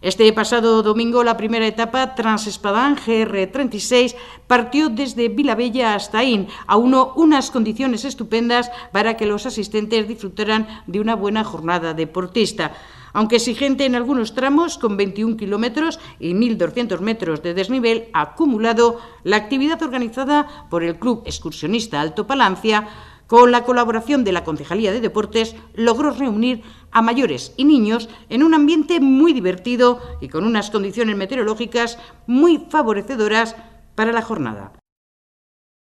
Este pasado domingo la primera etapa Transespadán GR36 partió desde Vilabella hasta Ain, uno unas condiciones estupendas para que los asistentes disfrutaran de una buena jornada deportista. Aunque exigente en algunos tramos, con 21 kilómetros y 1.200 metros de desnivel acumulado, la actividad organizada por el Club Excursionista Alto Palancia con la colaboración de la Concejalía de Deportes logró reunir a mayores y niños en un ambiente muy divertido y con unas condiciones meteorológicas muy favorecedoras para la jornada.